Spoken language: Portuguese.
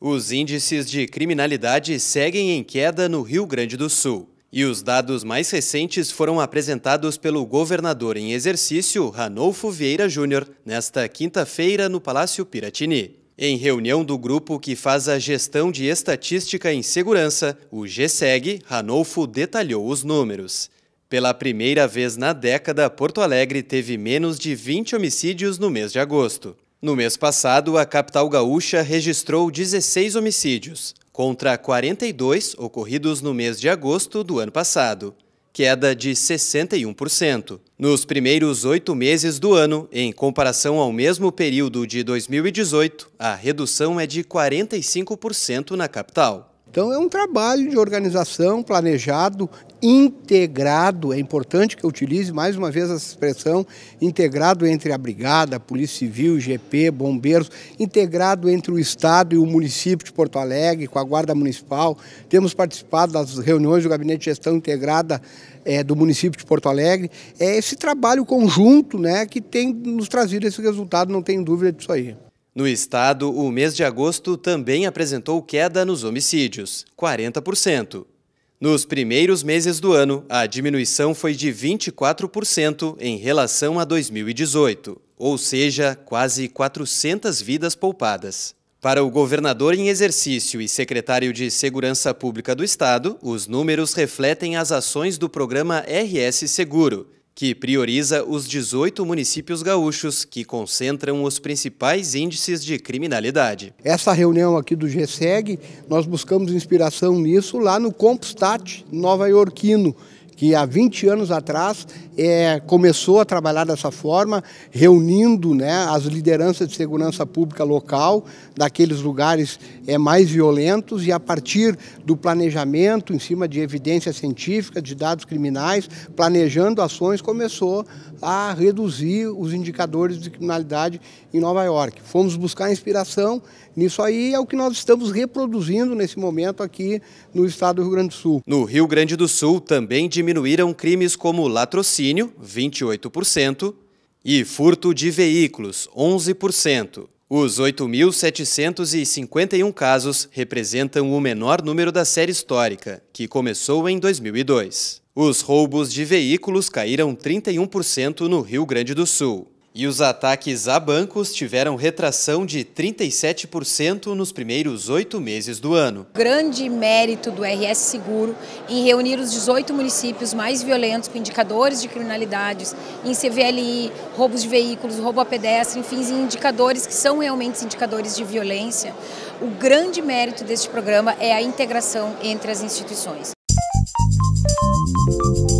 Os índices de criminalidade seguem em queda no Rio Grande do Sul. E os dados mais recentes foram apresentados pelo governador em exercício, Ranolfo Vieira Júnior, nesta quinta-feira no Palácio Piratini. Em reunião do grupo que faz a gestão de estatística em segurança, o GSEG, Ranolfo detalhou os números. Pela primeira vez na década, Porto Alegre teve menos de 20 homicídios no mês de agosto. No mês passado, a capital gaúcha registrou 16 homicídios, contra 42 ocorridos no mês de agosto do ano passado, queda de 61%. Nos primeiros oito meses do ano, em comparação ao mesmo período de 2018, a redução é de 45% na capital. Então é um trabalho de organização planejado, integrado, é importante que eu utilize mais uma vez essa expressão, integrado entre a Brigada, Polícia Civil, GP, Bombeiros, integrado entre o Estado e o município de Porto Alegre, com a Guarda Municipal. Temos participado das reuniões do Gabinete de Gestão Integrada é, do município de Porto Alegre. É esse trabalho conjunto né, que tem nos trazido esse resultado, não tenho dúvida disso aí. No estado, o mês de agosto também apresentou queda nos homicídios, 40%. Nos primeiros meses do ano, a diminuição foi de 24% em relação a 2018, ou seja, quase 400 vidas poupadas. Para o governador em exercício e secretário de Segurança Pública do Estado, os números refletem as ações do programa RS Seguro, que prioriza os 18 municípios gaúchos que concentram os principais índices de criminalidade. Essa reunião aqui do GSEG, nós buscamos inspiração nisso lá no Compostat, Nova Iorquino, que há 20 anos atrás é, começou a trabalhar dessa forma, reunindo né, as lideranças de segurança pública local daqueles lugares é, mais violentos e a partir do planejamento em cima de evidência científica, de dados criminais, planejando ações, começou a reduzir os indicadores de criminalidade em Nova York. Fomos buscar inspiração nisso aí, é o que nós estamos reproduzindo nesse momento aqui no estado do Rio Grande do Sul. No Rio Grande do Sul também diminuiu diminuíram crimes como latrocínio, 28%, e furto de veículos, 11%. Os 8.751 casos representam o menor número da série histórica, que começou em 2002. Os roubos de veículos caíram 31% no Rio Grande do Sul. E os ataques a bancos tiveram retração de 37% nos primeiros oito meses do ano. Grande mérito do RS Seguro em reunir os 18 municípios mais violentos com indicadores de criminalidades, em CVLI, roubos de veículos, roubo a pedestre, enfim, em indicadores que são realmente indicadores de violência. O grande mérito deste programa é a integração entre as instituições. Música